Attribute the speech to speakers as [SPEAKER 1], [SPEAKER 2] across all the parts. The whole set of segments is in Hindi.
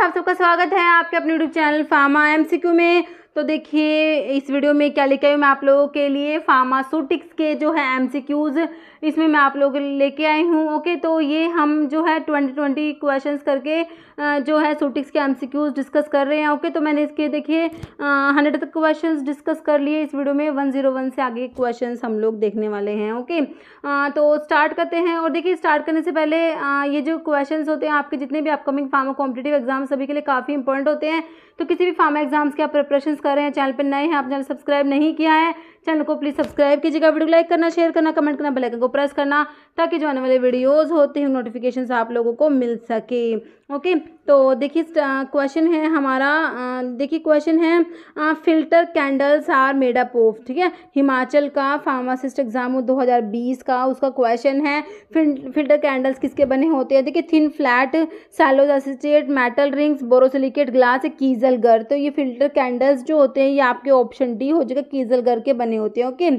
[SPEAKER 1] आप सबका स्वागत है आपके अपने यूट्यूब चैनल फार्मा एमसीक्यू में तो देखिए इस वीडियो में क्या लेके आई मैं आप लोगों के लिए फार्मास्यूटिक्स के जो है एमसीक्यूज इसमें मैं आप लोगों के लेके आई हूँ ओके तो ये हम जो है ट्वेंटी ट्वेंटी क्वेश्चन करके जो है सूटिक्स के एमसीक्यूज डिस्कस कर रहे हैं ओके तो मैंने इसके देखिए हंड्रेड तक क्वेश्चन डिस्कस कर लिए इस वीडियो में वन जीरो वन से आगे क्वेश्चन हम लोग देखने वाले हैं ओके आ, तो स्टार्ट करते हैं और देखिए स्टार्ट करने से पहले आ, ये जो क्वेश्चन होते हैं आपके जितने भी अपकमिंग फार्मा कॉम्पिटेटिव एग्जाम सभी के लिए काफ़ी इंपॉर्टेंट होते हैं तो किसी भी फार्मा एग्जाम्स के आप प्रिपरेशन कर रहे हैं चैनल पर नए हैं आप चैनल सब्सक्राइब नहीं किया है चैनल को प्लीज़ सब्सक्राइब कीजिएगा वीडियो लाइक करना शेयर करना कमेंट करना बेलाइकन को प्रेस करना ताकि जो आने वाले वीडियोज़ होते हैं नोटिफिकेशन आप लोगों को मिल सके ओके तो देखिए क्वेश्चन है हमारा देखिए क्वेश्चन है filter candles are made up of ठीक है हिमाचल का फार्मासिस्ट एग्जाम 2020 का उसका क्वेश्चन है फिल्टर कैंडल्स किसके बने होते हैं देखिए thin flat cellulose acetate metal rings borosilicate glass kieselguhr तो ये फिल्टर कैंडल्स जो होते हैं ये आपके ऑप्शन डी हो जाएगा कीजलगर के बने होते हैं ओके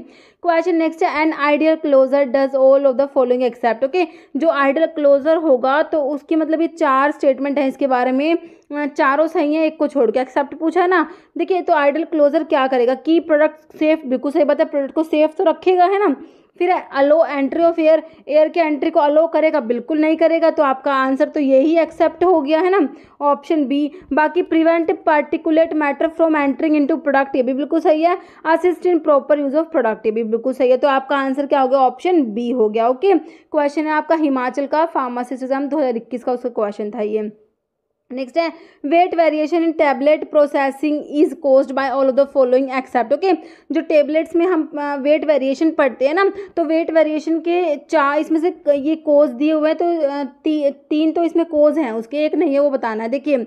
[SPEAKER 1] क्वेश्चन नेक्स्ट है an ideal closure does all of the following except okay जो आइडियल क्लोजर होगा तो उसकी मतलब ये चार स्टेटमेंट है इसके बारे में चारों सही है एक को छोड़ के एक्सेप्ट पूछा ना देखिए तो आइडियल क्लोजर क्या करेगा की प्रोडक्ट सेफ बिल्कुल सही बात है प्रोडक्ट को सेफ तो रखेगा है ना फिर allow entry of air air के एंट्री को अलो करेगा बिल्कुल नहीं करेगा तो आपका आंसर तो यही एक्सेप्ट हो गया है ना ऑप्शन बी बाकी prevent particulate matter from entering into product ये भी बिल्कुल सही है assist in proper use of product ये भी बिल्कुल सही है तो आपका आंसर क्या हो गया ऑप्शन बी हो गया ओके क्वेश्चन है आपका हिमाचल का एग्जाम दो का उसका क्वेश्चन था ये नेक्स्ट है weight variation in tablet processing is caused by all of the following except okay जो टेबलेट्स में हम वेट वेरिएशन पढ़ते हैं ना तो वेट वेरिएशन के चार इसमें से ये कोज दिए हुए हैं तो ती, तीन तो इसमें कोज हैं उसके एक नहीं है वो बताना है देखिए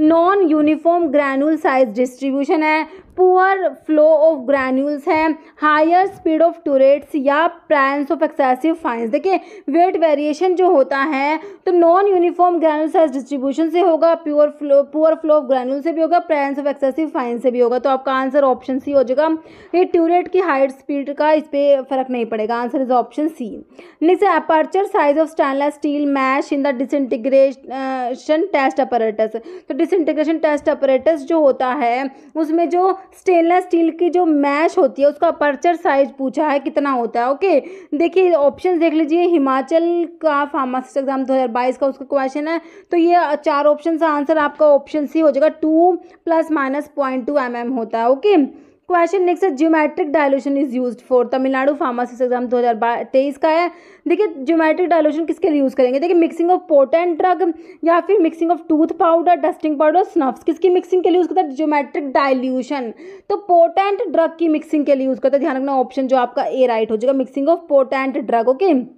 [SPEAKER 1] non uniform granule size distribution है पुअर फ्लो ऑफ ग्रैन्यूल्स है हायर स्पीड ऑफ टूरेट्स या प्लान्स ऑफ एक्सेसिव फाइन्स देखिए वेट वेरिएशन जो होता है तो non uniform granule size distribution से होगा pure flow poor flow of granule से भी होगा प्लान्स ऑफ एक्सेसिव फाइन से भी होगा तो आपका आंसर ऑप्शन सी हो जाएगा ये ट्यूरेट की हाइट स्पीड का इस पर फर्क नहीं पड़ेगा answer is option C next aperture size of stainless steel mesh in the disintegration test apparatus तो डिसइंटीग्रेशन टेस्ट अपरेटस जो होता है उसमें जो स्टेनलेस स्टील की जो मैश होती है उसका अपर्चर साइज पूछा है कितना होता है ओके देखिए ऑप्शन देख लीजिए हिमाचल का फार्मासिस्ट एग्जाम 2022 का उसका क्वेश्चन है तो ये चार ऑप्शन का आंसर आपका ऑप्शन सी हो जाएगा two plus minus point two M होता है ओके क्वेश्चन नेक्स्ट है geometric dilution is use for Tamil Nadu pharmacist exam दो हज़ार तेईस का है देखिए ज्योमेट्रिक डायलूशन किसके लिए यूज़ करेंगे देखिए मिक्सिंग ऑफ पोटेंट ड्रग या फिर mixing of tooth powder dusting powder snuffs किसकी मिक्सिंग के लिए यूज़ करता है ज्योमेट्रिक डायल्यूशन तो पोटेंट ड्रग की मिक्सिंग के लिए यूज़ करता है ध्यान रखना ऑप्शन जो आपका ए राइट हो जाएगा mixing of potent drug okay okay?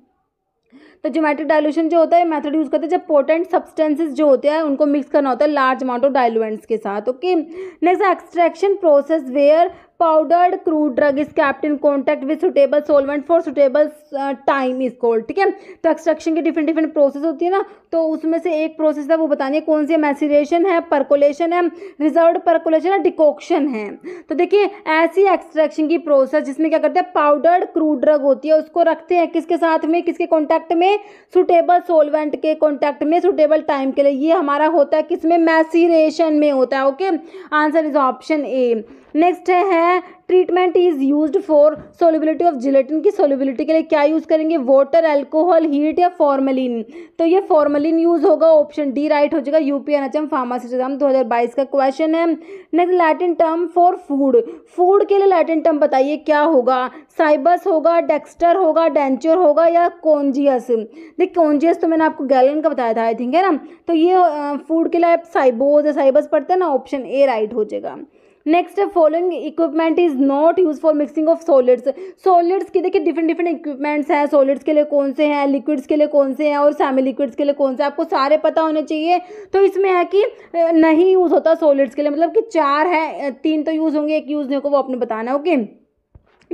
[SPEAKER 1] तो जोमेट्रिक डायलूशन जो होता है मेथड यूज़ करते हैं जब पोटेंट सब्सटेंसेस जो होते हैं उनको मिक्स करना होता है लार्ज अमाउंट ऑफ डाइलुएंट्स के साथ okay next extraction process where powdered crude drug is kept in contact with suitable solvent for suitable time is called ठीक है तो एक्सट्रक्शन की डिफरेंट डिफरेंट प्रोसेस होती है ना तो उसमें से एक प्रोसेस है वो बतानी है कौन सी मैसीरेशन है परकोलेशन है रिजर्व परकोलेशन है डिकॉक्शन है तो देखिए ऐसी एक्सट्रक्शन की प्रोसेस जिसमें क्या करते हैं पाउडर्ड क्रूड ड्रग होती है उसको रखते हैं किसके साथ में किसके कॉन्टैक्ट में सुटेबल सोलवेंट के कॉन्टैक्ट में सुटेबल टाइम के लिए ये हमारा होता है किसमें मैसीरेशन में होता है okay answer is option A next है treatment is use for solubility of gelatin की सोलिबिलिटी के लिए क्या यूज़ करेंगे वाटर एल्कोहल हीट या फॉर्मलिन तो ये फॉर्मलिन यूज़ होगा ऑप्शन डी राइट हो जाएगा यूपी एनएचएम फार्मासिस्ट एग्जाम बाईस का क्वेश्चन है next Latin term for food food के लिए लैटिन टर्म बताइए क्या होगा साइबस होगा डेक्स्टर होगा डेंचर होगा या कॉन्जियस देखिए कॉन्जियस तो मैंने आपको गैलन का बताया था आई थिंक है ना तो ये फूड के लिए आप साइबोज या साइबस पढ़ते हैं ना ऑप्शन ए राइट हो जाएगा next following equipment is not use for mixing of solids solids की देखिए डिफरेंट डिफरेंट इक्विपमेंट्स हैं सॉलिड्स के लिए कौन से हैं लिक्विड्स के लिए कौन से हैं और सेमी लिक्विड्स के लिए कौन से आपको सारे पता होने चाहिए तो इसमें है कि नहीं यूज़ होता सॉलिड्स के लिए मतलब कि चार है तीन तो यूज़ होंगे एक यूज़ नहीं होगा वो आपने बताना ओके okay?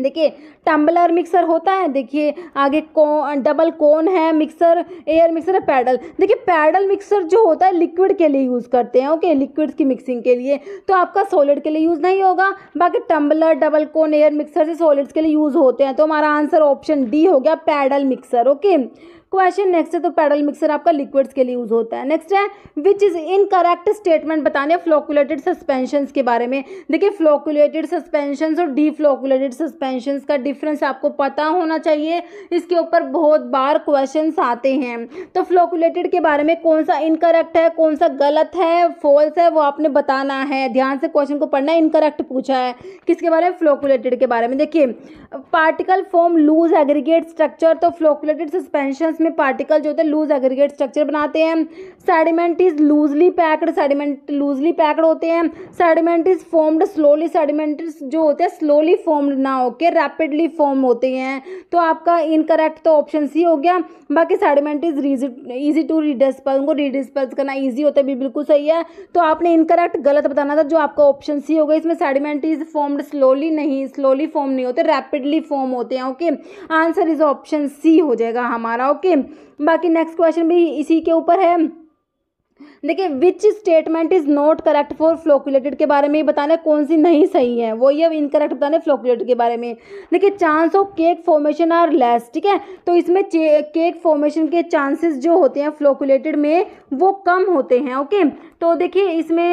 [SPEAKER 1] देखिए टम्बलर मिक्सर होता है देखिए आगे कौन डबल कोन है मिक्सर एयर मिक्सर है पैडल देखिए पैडल मिक्सर जो होता है लिक्विड के लिए यूज़ करते हैं ओके लिक्विड्स की मिक्सिंग के लिए तो आपका सॉलिड के लिए यूज़ नहीं होगा बाकी tumbler double cone air mixer से सॉलिड्स के लिए यूज़ होते हैं तो हमारा आंसर ऑप्शन डी हो गया paddle mixer okay question next है तो पैडल मिक्सर आपका लिक्विड्स के लिए यूज होता है नेक्स्ट है which is incorrect statement बताने फ्लोकुलेटेड सस्पेंशन के बारे में देखिए फ्लोकुलेटेड सस्पेंशन और डी फ्लोकुलेटेड सस्पेंशन का डिफरेंस आपको पता होना चाहिए इसके ऊपर बहुत बार क्वेश्चन आते हैं तो फ्लोकुलेटेड के बारे में कौन सा इनकरेक्ट है कौन सा गलत है फॉल्स है वो आपने बताना है ध्यान से क्वेश्चन को पढ़ना है इनकरेक्ट पूछा है किसके बारे में फ्लोकुलेटेड के बारे में देखिए particle form loose aggregate structure तो फ्लोकुलेटेड सस्पेंशन इसमें पार्टिकल जो होते हैं लूज एग्रीगेट स्ट्रक्चर बनाते हैं sediment is loosely packed sediment loosely packed होते हैं sediment is formed slowly sediment जो होते हैं स्लोली फॉर्म्ड ना होके रैपिडली फॉर्म होते हैं तो आपका इनकरेक्ट तो ऑप्शन सी हो गया बाकी sediment is easy to redisperse उनको रिडिस्पल करना ईजी होता है भी बिल्कुल सही है तो आपने इनकरेक्ट गलत बताना था जो आपका ऑप्शन सी हो गया इसमें सेडिमेंट इज फॉर्म्ड स्लोली नहीं स्लोली फॉर्म नहीं होते रैपिडली फॉर्म होते हैं okay answer is option C हो जाएगा हमारा ओके okay? ओके बाकी नेक्स्ट क्वेश्चन भी इसी के ऊपर है देखिए which statement is not correct for flocculated के बारे में ही बताना है कौन सी नहीं सही है वो ये इनकरेक्ट बताना है फ्लोकुलेटेड के बारे में देखिए chance of cake formation are less ठीक है तो इसमें केक फॉर्मेशन के चांसेस जो होते हैं फ्लोकुलेटेड में वो कम होते हैं ओके तो देखिए इसमें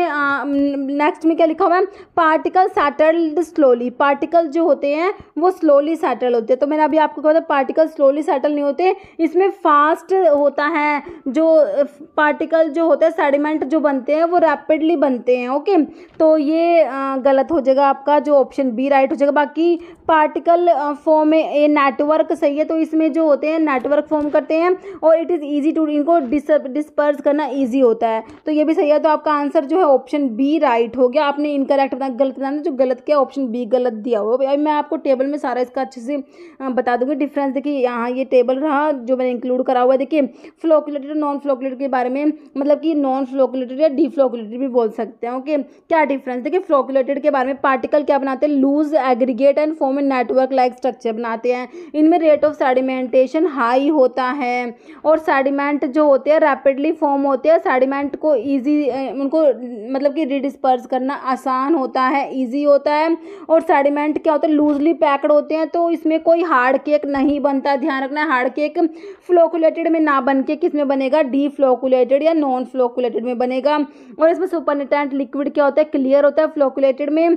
[SPEAKER 1] नेक्स्ट में क्या लिखा हुआ है पार्टिकल सेटल्ड स्लोली पार्टिकल जो होते हैं वो स्लोली सेटल होते हैं तो मैंने अभी आपको कहा था पार्टिकल स्लोली सेटल नहीं होते इसमें फास्ट होता है जो पार्टिकल जो होता है सेडिमेंट जो बनते हैं वो रैपिडली बनते हैं ओके तो ये गलत हो जाएगा आपका जो ऑप्शन बी राइट हो जाएगा बाकी पार्टिकल फॉर्म ये नेटवर्क सही है तो इसमें जो होते हैं नेटवर्क फॉर्म करते हैं और इट इज़ ईजी टू इनको डिस्पर्स करना ईजी होता है तो ये भी सही है तो आपका आंसर जो है ऑप्शन बी राइट हो गया आपने इनकरेक्ट बताया गलत बना जो गलत किया ऑप्शन बी गलत दिया हुआ अभी मैं आपको टेबल में सारा इसका अच्छे से बता दूंगी डिफरेंस देखिए यहाँ ये टेबल रहा जो मैंने इंक्लूड करा हुआ है देखिए फ्लोकुलेटर नॉन फ्लोकुलेटर के बारे में मतलब कि नॉन फ्लोकुलेटेड या डीफ्लोकुलेटेड भी बोल सकते हैं ओके क्या डिफरेंस देखिए फ्लोकुलेटेड के बारे में पार्टिकल क्या बनाते हैं loose aggregate and form and network like structure बनाते हैं इनमें रेट ऑफ सेडिमेंटेशन हाई होता है और सेडिमेंट जो होते हैं रैपिडली फॉर्म होते हैं सेडिमेंट को ईजी उनको मतलब कि रिडिस्पर्स करना आसान होता है ईजी होता है और सेडिमेंट क्या होता है लूजली पैक्ड होते हैं तो इसमें कोई हार्ड केक नहीं बनता ध्यान रखना हार्ड केक फ्लोकुलेटेड में ना बन के किस में बनेगा डी फ्लोकुलेटेड या नॉन फ्लोक फ्लोकुलेटेड में बनेगा और इसमें सुपरनेटेंट लिक्विड क्या होता है क्लियर होता है फ्लोकुलेटेड में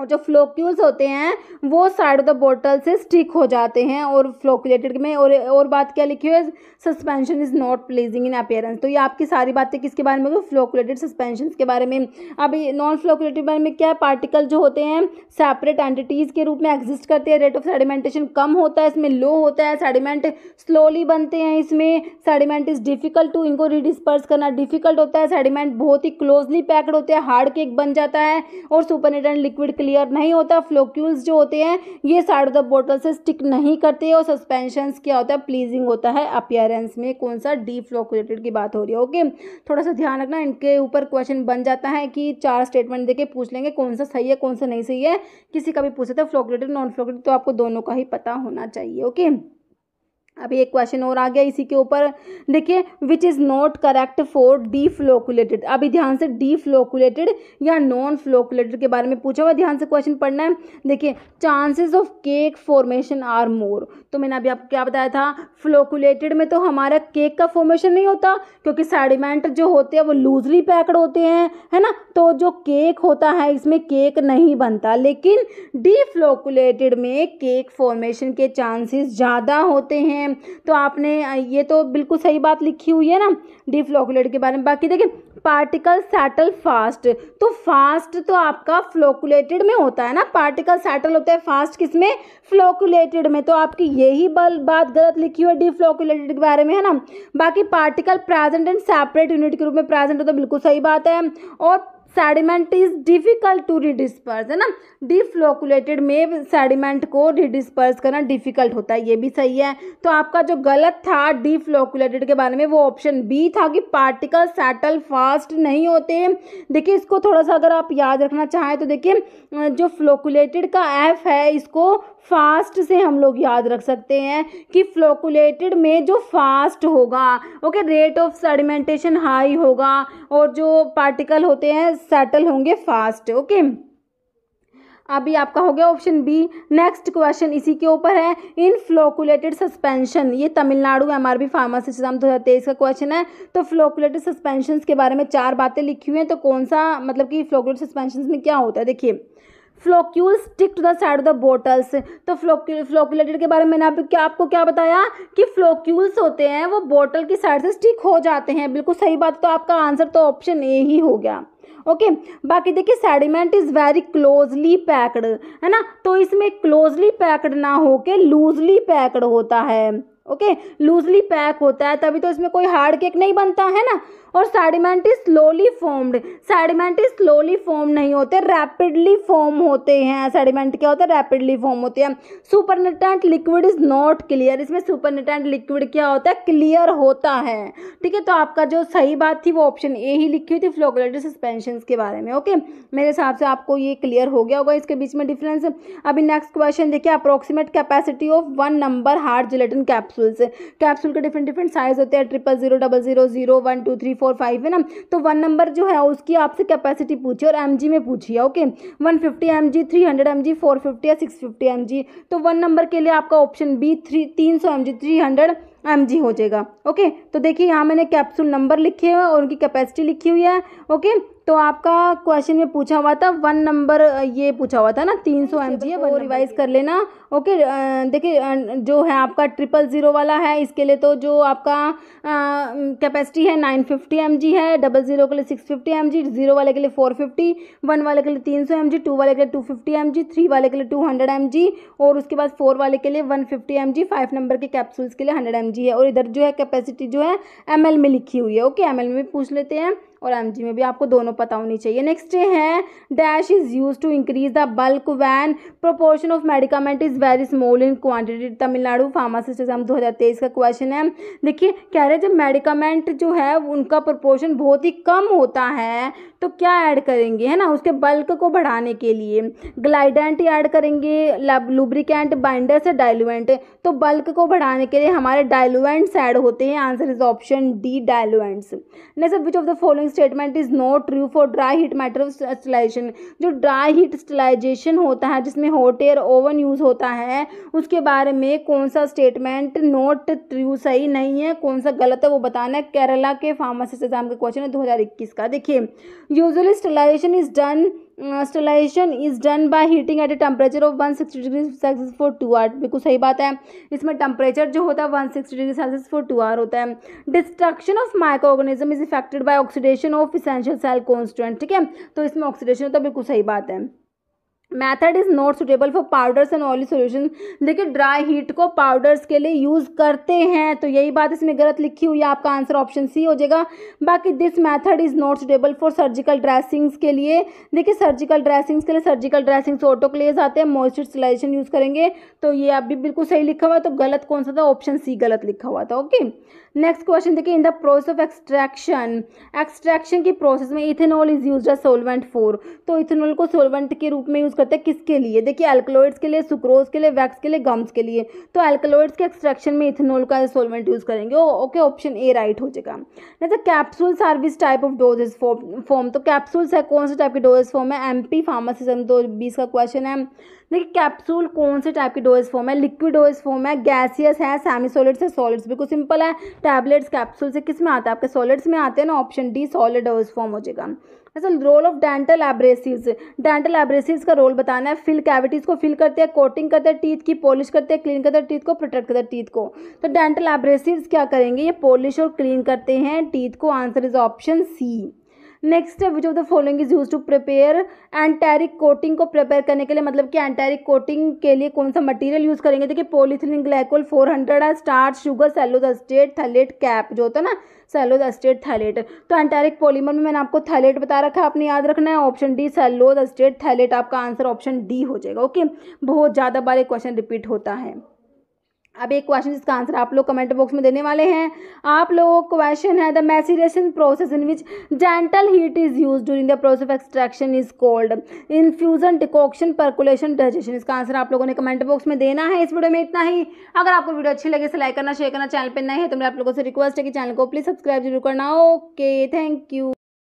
[SPEAKER 1] और जो फ्लोक्यूल्स होते हैं वो साइड ऑफ द बोटल से स्टिक हो जाते हैं और फ्लोकुलेटेड में और और बात क्या लिखी हुई है suspension is not pleasing in appearance तो ये आपकी सारी बातें किसके बारे में फ्लोकुलेटेड तो सस्पेंशन के बारे में अब नॉन फ्लोकुलेटेड बारे में क्या है पार्टिकल जो होते हैं सेपरेट एंटिटीज़ के रूप में एग्जिस्ट करते हैं रेट ऑफ सेडिमेंटेशन कम होता है इसमें लो होता है सेडिमेंट स्लोली बनते हैं इसमें सेडिमेंट इज़ डिफ़िकल्ट टू इनको रिडिस्पर्स करना डिफिकल्ट होता है सेडिमेंट बहुत ही क्लोजली पैक्ड होते हैं हार्ड केक बन जाता है और सुपरनेटेंट लिक्विड क्लियर नहीं होता फ्लोक्यूल्स जो होते हैं ये साइड ऑफ द बोटल से स्टिक नहीं करते और सस्पेंशन क्या होता है प्लीजिंग होता है अपियरेंस में कौन सा डी फ्लोकुलेटेड की बात हो रही है ओके थोड़ा सा ध्यान रखना इनके ऊपर क्वेश्चन बन जाता है कि चार स्टेटमेंट देके पूछ लेंगे कौन सा सही है कौन सा नहीं सही है किसी का भी पूछे तो फ्लोकुलेटेड नॉन फ्लोकुलेटेड तो आपको दोनों का ही पता होना चाहिए ओके अभी एक क्वेश्चन और आ गया इसी के ऊपर देखिए which is not correct for deflocculated अभी ध्यान से डी फ्लोकुलेटेड या नॉन फ्लोकुलेटेड के बारे में पूछा हुआ ध्यान से क्वेश्चन पढ़ना है देखिए chances of cake formation are more तो मैंने अभी आपको क्या बताया था फ्लोकुलेटेड में तो हमारा केक का फॉर्मेशन नहीं होता क्योंकि सेडिमेंट जो होते हैं वो लूजली पैक्ड होते हैं है ना तो जो केक होता है इसमें केक नहीं बनता लेकिन डी में केक फॉर्मेशन के चांसेस ज़्यादा होते हैं हैं तो आपने ये तो बिल्कुल सही बात लिखी हुई है ना डिफ्लोकुलेट के बारे में बाकी देखिए पार्टिकल सेटल फास्ट तो फास्ट तो आपका फ्लोकुलेटेड में होता है ना पार्टिकल सेटल होता है फास्ट किस में फ्लोकुलेटेड में तो आपकी यही बात गलत लिखी हुई है डिफ्लोकुलेटेड के बारे में है ना बाकी particle present and separate unit के रूप में प्रेजेंट होता तो बिल्कुल सही बात है और sediment is difficult to redisperse है ना डिफ्लोकुलेटेड में सेडिमेंट को रिडिस्पर्स करना डिफ़िकल्ट होता है ये भी सही है तो आपका जो गलत था डिफ्लोकुलेटेड के बारे में वो ऑप्शन बी था कि पार्टिकल सेटल फास्ट नहीं होते देखिए इसको थोड़ा सा अगर आप याद रखना चाहें तो देखिए जो फ्लोकुलेटेड का एफ है इसको फास्ट से हम लोग याद रख सकते हैं कि फ्लोकुलेटेड में जो फास्ट होगा okay rate of sedimentation high होगा और जो पार्टिकल होते हैं सेटल होंगे फास्ट ओके अभी आपका हो गया ऑप्शन बी नेक्स्ट क्वेश्चन इसी के ऊपर है इन फ्लोकुलेटेड सस्पेंशन ये Tamil Nadu M R B pharmacy exam दो हज़ार तेईस का क्वेश्चन है तो फ्लोकुलेटेड सस्पेंशन के बारे में चार बातें लिखी हुई हैं तो कौन सा मतलब कि फ्लोकुलेटेड सस्पेंशन में क्या होता है देखिए floccule stick to the side of the bottles तो फ्लोक्यूल फ्लोक्यूलेटेड के बारे में मैंने आपको क्या आपको क्या बताया कि फ्लोक्यूल्स होते हैं वो बोटल की साइड से स्टिक हो जाते हैं बिल्कुल सही बात तो आपका आंसर तो ऑप्शन ए ही हो गया ओके okay, बाकी देखिए sediment is very closely packed है ना तो इसमें क्लोजली पैक्ड ना के लूजली पैक्ड होता है ओके लूजली पैक होता है तभी तो इसमें कोई हार्ड केक नहीं बनता है ना और sediment slowly formed sediment slowly form नहीं होते रैपिडली फॉर्म होते हैं सेडिमेंट क्या होता है रैपिडली फॉर्म होते हैं supernatant liquid is not clear इसमें सुपरनेटेंट लिक्विड क्या होता है क्लियर होता है ठीक है तो आपका जो सही बात थी वो ऑप्शन ए ही लिखी हुई थी फ्लोकुलेटर सस्पेंशन के बारे में ओके मेरे हिसाब से आपको ये क्लियर हो गया होगा इसके बीच में डिफरेंस अभी नेक्स्ट क्वेश्चन देखिए approximate capacity of one number hard gelatin capsules capsule के डिफरेंट डिफरेंट साइज होते हैं triple zero double zero zero one two three four five है ना तो वन नंबर जो है उसकी आपसे कैपेसिटी पूछी और एम में पूछी है okay one fifty M G three hundred M G four fifty या सिक्स फिफ्टी एम जी तो वन नंबर के लिए आपका ऑप्शन बी थ्री तीन सौ M G three hundred M G हो जाएगा ओके तो देखिए यहाँ मैंने कैप्सूल नंबर लिखे हुए हैं और उनकी कैपेसिटी लिखी हुई है ओके तो आपका क्वेश्चन में पूछा हुआ था वन नंबर ये पूछा हुआ था ना तीन सौ एम जी है वो रिवाइज कर लेना ओके देखिए जो है आपका ट्रिपल ज़ीरो वाला है इसके लिए तो जो आपका कैपेसिटी है नाइन फिफ्टी एम जी है डबल ज़ीरो के लिए six fifty M G zero वाले के लिए फोर फिफ्टी वन वाले के लिए तीन सौ एम जी टू वाले के लिए two fifty M G three वाले के लिए टू हंड्रेड एम जी और उसके बाद फोर वाले के लिए one fifty M G five number के कैप्सूल्स के लिए हंड्रेड एम जी है और इधर जो है कैपेसिटी जो है एम एल में लिखी हुई है ओके एम एल में पूछ लेते हैं और एम में भी आपको दोनों पता होनी चाहिए नेक्स्ट है dash is use to increase the bulk when proportion of medicament is very small in quantity Tamil Nadu pharmacist exam दो का क्वेश्चन है देखिए कह रहे जब मेडिकामेंट जो है उनका प्रोपोर्शन बहुत ही कम होता है तो क्या ऐड करेंगे है ना उसके बल्क को बढ़ाने के लिए ग्लाइडेंट ऐड करेंगे लुब्रिकेंट बाइंडर से डायलुएंट तो बल्क को बढ़ाने के लिए हमारे डायलुएंट्स ऐड होते हैं answer is option D diluents next which of the following statement is not true for dry heat matter of sterilization जो ड्राई हीट स्टिलाइजेशन होता है जिसमें हॉट एयर ओवन यूज होता है उसके बारे में कौन सा स्टेटमेंट नॉट ट्रू सही नहीं है कौन सा गलत है वो बताना है केरला के फार्मासिस्ट एग्जाम का क्वेश्चन है दो का देखिए usually sterilization is done sterilization is done by heating at a temperature of 160 degree Celsius for two hour बिल्कुल सही बात है इसमें टेम्परेचर जो होता है 160 degree Celsius for two hour होता है destruction of micro organism is effected by oxidation of essential cell constant ठीक है तो इसमें ऑक्सीडेशन होता है बिल्कुल सही बात है method is not suitable for powders and oily solution देखिए ड्राई हीट को पाउडर्स के लिए यूज़ करते हैं तो यही बात इसमें गलत लिखी हुई है आपका आंसर ऑप्शन सी हो जाएगा बाकी this method is not suitable for surgical dressings के लिए देखिए सर्जिकल ड्रेसिंग्स के लिए सर्जिकल ड्रेसिंग्स ऑटोक्लेज आते हैं मॉइस्चर सिलाइजेशन यूज़ करेंगे तो ये आप भी बिल्कुल सही लिखा हुआ है तो गलत कौन सा था ऑप्शन सी गलत लिखा हुआ था ओके नेक्स्ट क्वेश्चन देखिए in the process of extraction extraction की प्रोसेस में ethanol is use as solvent for तो इथेनॉल को सोलवेंट के रूप में यूज़ करते हैं किसके लिए देखिए एल्कलोइड्स के लिए सुक्रोज के लिए वैक्स के लिए गम्स के लिए तो एल्कोलोइड्स के एक्सट्रैक्शन में इथेनॉल का सोलवेंट यूज़ करेंगे ओके ऑप्शन ए राइट हो जाएगा next capsule service type of dosage form तो कैप्सूल्स है कौन से टाइप के डोजेस फॉर्म है एम पी फार्मासिज्म दो बीस का क्वेश्चन है देखिए कैप्सूल कौन से टाइप की डोज फॉर्म है लिक्विड डोज फॉर्म है गैसियस है सेमी सॉलिड्स है सॉलिड्स बिल्कुल सिंपल है टैबलेट्स कैप्सूल से किस में आता है आपके सॉलिड्स में आते हैं ना option D solid dose form हो जाएगा ऐसा role of dental abrasives dental abrasives का रोल बताना है फिल कैविटीज़ को फिल करते हैं कोटिंग करते हैं टीथ की पॉलिश करते हैं क्लीन करते हैं टीथ को प्रोटेक्ट करते हैं टीथ को तो डेंटल एब्रेसिव्स क्या करेंगे ये पॉलिश और क्लीन करते हैं टीथ को answer is option C next step which of the following is use to prepare enteric coating को प्रिपेयर करने के लिए मतलब कि एंटेरिक कोटिंग के लिए कौन सा मटेरियल यूज करेंगे देखिए पोलिथिन ग्लाइकोल फोर हंड्रेड है starch sugar cellulose acetate phthalate cap जो होता है ना सेलोज अस्टेट थैलेट तो एंटेरिक पॉलीमर में मैंने आपको थैलेट बता रखा है आपने याद रखना है option D cellulose acetate phthalate आपका आंसर ऑप्शन डी हो जाएगा ओके बहुत ज़्यादा बार क्वेश्चन रिपीट होता है अब एक क्वेश्चन जिसका आंसर आप लोग कमेंट बॉक्स में देने वाले हैं आप लोगों को क्वेश्चन है the maceration process in which dental heat is use during the process of extraction is cold infusion decoction percolation digestion इसका आंसर आप लोगों ने कमेंट बॉक्स में देना है इस वीडियो में इतना ही अगर आपको वीडियो अच्छी लगे लाइक करना शेयर करना चैनल पर नहीं है तो मेरे आप लोगों से रिक्वेस्ट है कि चैनल को प्लीज सब्सक्राइब जरूर करना ओके थैंक यू